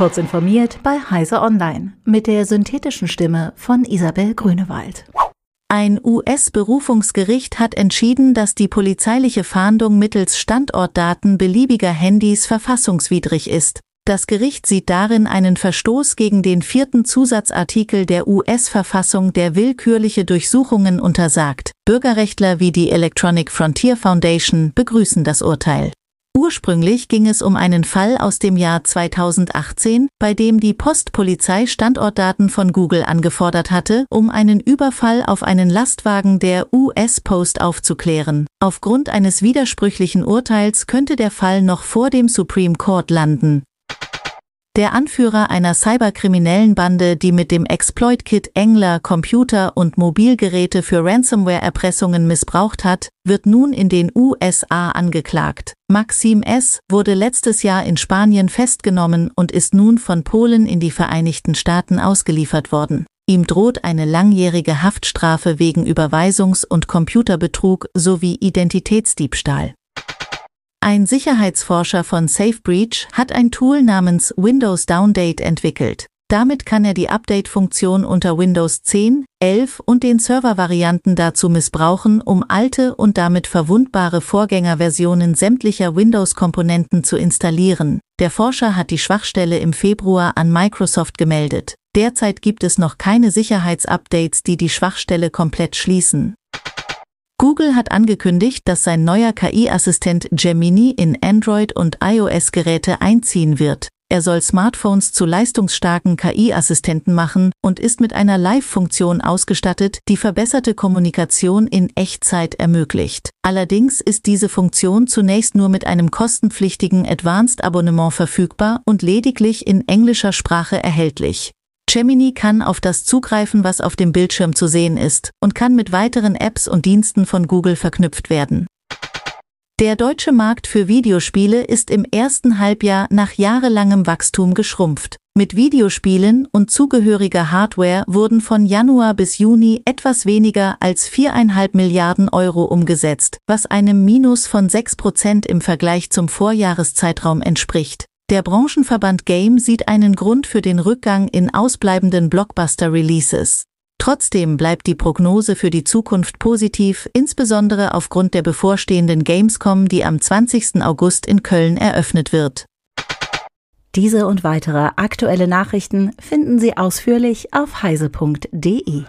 Kurz informiert bei Heise Online mit der synthetischen Stimme von Isabel Grünewald. Ein US-Berufungsgericht hat entschieden, dass die polizeiliche Fahndung mittels Standortdaten beliebiger Handys verfassungswidrig ist. Das Gericht sieht darin einen Verstoß gegen den vierten Zusatzartikel der US-Verfassung, der willkürliche Durchsuchungen untersagt. Bürgerrechtler wie die Electronic Frontier Foundation begrüßen das Urteil. Ursprünglich ging es um einen Fall aus dem Jahr 2018, bei dem die Postpolizei Standortdaten von Google angefordert hatte, um einen Überfall auf einen Lastwagen der US Post aufzuklären. Aufgrund eines widersprüchlichen Urteils könnte der Fall noch vor dem Supreme Court landen der Anführer einer cyberkriminellen Bande, die mit dem Exploit-Kit Engler Computer und Mobilgeräte für Ransomware-Erpressungen missbraucht hat, wird nun in den USA angeklagt. Maxim S. wurde letztes Jahr in Spanien festgenommen und ist nun von Polen in die Vereinigten Staaten ausgeliefert worden. Ihm droht eine langjährige Haftstrafe wegen Überweisungs- und Computerbetrug sowie Identitätsdiebstahl. Ein Sicherheitsforscher von SafeBreach hat ein Tool namens Windows Downdate entwickelt. Damit kann er die Update-Funktion unter Windows 10, 11 und den Server-Varianten dazu missbrauchen, um alte und damit verwundbare Vorgängerversionen sämtlicher Windows-Komponenten zu installieren. Der Forscher hat die Schwachstelle im Februar an Microsoft gemeldet. Derzeit gibt es noch keine Sicherheitsupdates, die die Schwachstelle komplett schließen. Google hat angekündigt, dass sein neuer KI-Assistent Gemini in Android- und iOS-Geräte einziehen wird. Er soll Smartphones zu leistungsstarken KI-Assistenten machen und ist mit einer Live-Funktion ausgestattet, die verbesserte Kommunikation in Echtzeit ermöglicht. Allerdings ist diese Funktion zunächst nur mit einem kostenpflichtigen Advanced-Abonnement verfügbar und lediglich in englischer Sprache erhältlich. Gemini kann auf das zugreifen, was auf dem Bildschirm zu sehen ist und kann mit weiteren Apps und Diensten von Google verknüpft werden. Der deutsche Markt für Videospiele ist im ersten Halbjahr nach jahrelangem Wachstum geschrumpft. Mit Videospielen und zugehöriger Hardware wurden von Januar bis Juni etwas weniger als viereinhalb Milliarden Euro umgesetzt, was einem Minus von sechs Prozent im Vergleich zum Vorjahreszeitraum entspricht. Der Branchenverband Game sieht einen Grund für den Rückgang in ausbleibenden Blockbuster-Releases. Trotzdem bleibt die Prognose für die Zukunft positiv, insbesondere aufgrund der bevorstehenden Gamescom, die am 20. August in Köln eröffnet wird. Diese und weitere aktuelle Nachrichten finden Sie ausführlich auf heise.de.